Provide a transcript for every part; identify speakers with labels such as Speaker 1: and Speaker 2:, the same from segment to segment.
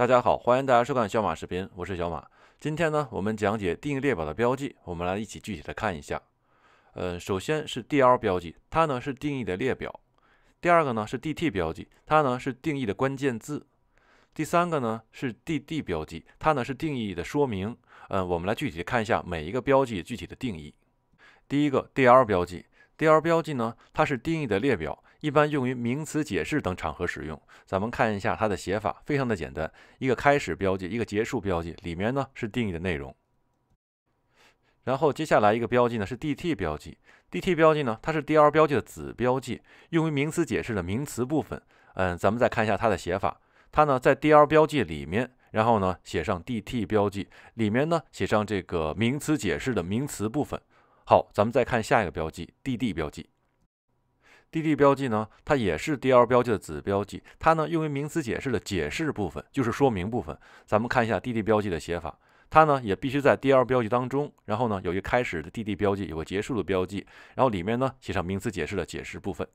Speaker 1: 大家好，欢迎大家收看小马视频，我是小马。今天呢，我们讲解定义列表的标记，我们来一起具体的看一下。呃，首先是 dl 标记，它呢是定义的列表。第二个呢是 dt 标记，它呢是定义的关键字。第三个呢是 dd 标记，它呢是定义的说明。嗯，我们来具体看一下每一个标记具体的定义。第一个 dl 标记，dl 标记呢，它是定义的列表。一般用于名词解释等场合使用。咱们看一下它的写法，非常的简单，一个开始标记，一个结束标记，里面呢是定义的内容。然后接下来一个标记呢是 dt 标记，dt 标记呢它是 d r 标记的子标记，用于名词解释的名词部分。嗯，咱们再看一下它的写法，它呢在 d r 标记里面，然后呢写上 dt 标记，里面呢写上这个名词解释的名词部分。好，咱们再看下一个标记，dd 标记。dd 标记呢，它也是 dl 标记的子标记，它呢用于名词解释的解释部分，就是说明部分。咱们看一下 dd 标记的写法，它呢也必须在 dl 标记当中，然后呢有一个开始的 dd 标记，有个结束的标记，然后里面呢写上名词解释的解释部分。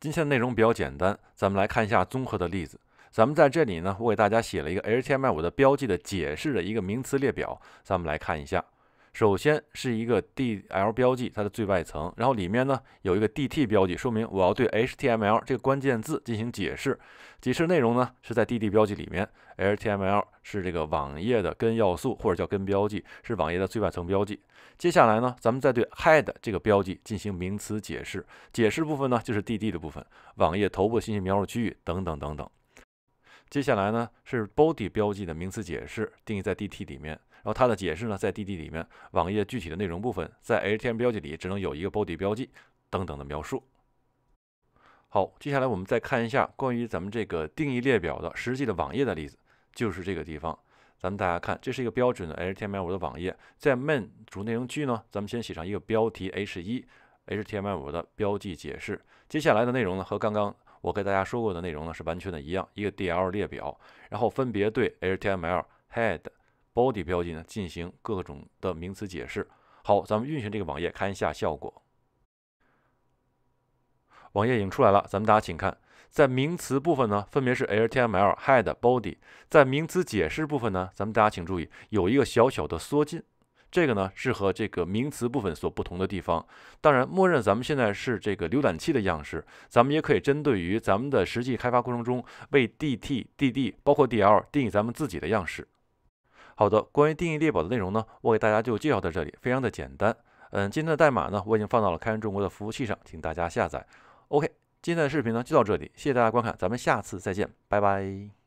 Speaker 1: 今天的内容比较简单，咱们来看一下综合的例子。咱们在这里呢，我给大家写了一个 h t m l 的标记的解释的一个名词列表，咱们来看一下。首先是一个 D L 标记，它的最外层，然后里面呢有一个 D T 标记，说明我要对 H T M L 这个关键字进行解释。解释内容呢是在 D D 标记里面，H T M L 是这个网页的根要素，或者叫根标记，是网页的最外层标记。接下来呢，咱们再对 Head 这个标记进行名词解释，解释部分呢就是 D D 的部分，网页头部信息描述区域等等等等。接下来呢是 Body 标记的名词解释，定义在 D T 里面。然后它的解释呢，在 D D 里面，网页具体的内容部分，在 H T M l 标记里只能有一个 body 标记等等的描述。好，接下来我们再看一下关于咱们这个定义列表的实际的网页的例子，就是这个地方。咱们大家看，这是一个标准的 H T M L 五的网页，在 main 主内容区呢，咱们先写上一个标题 H 一 H T M L 五的标记解释。接下来的内容呢，和刚刚我给大家说过的内容呢是完全的一样，一个 D L 列表，然后分别对 H T M L head body 标记呢，进行各种的名词解释。好，咱们运行这个网页，看一下效果。网页已经出来了，咱们大家请看，在名词部分呢，分别是 HTML、head、body。在名词解释部分呢，咱们大家请注意，有一个小小的缩进，这个呢是和这个名词部分所不同的地方。当然，默认咱们现在是这个浏览器的样式，咱们也可以针对于咱们的实际开发过程中为 DTD、D 包括 DL 定义咱们自己的样式。好的，关于定义列表的内容呢，我给大家就介绍到这里，非常的简单。嗯，今天的代码呢，我已经放到了开源中国的服务器上，请大家下载。OK，今天的视频呢就到这里，谢谢大家观看，咱们下次再见，拜拜。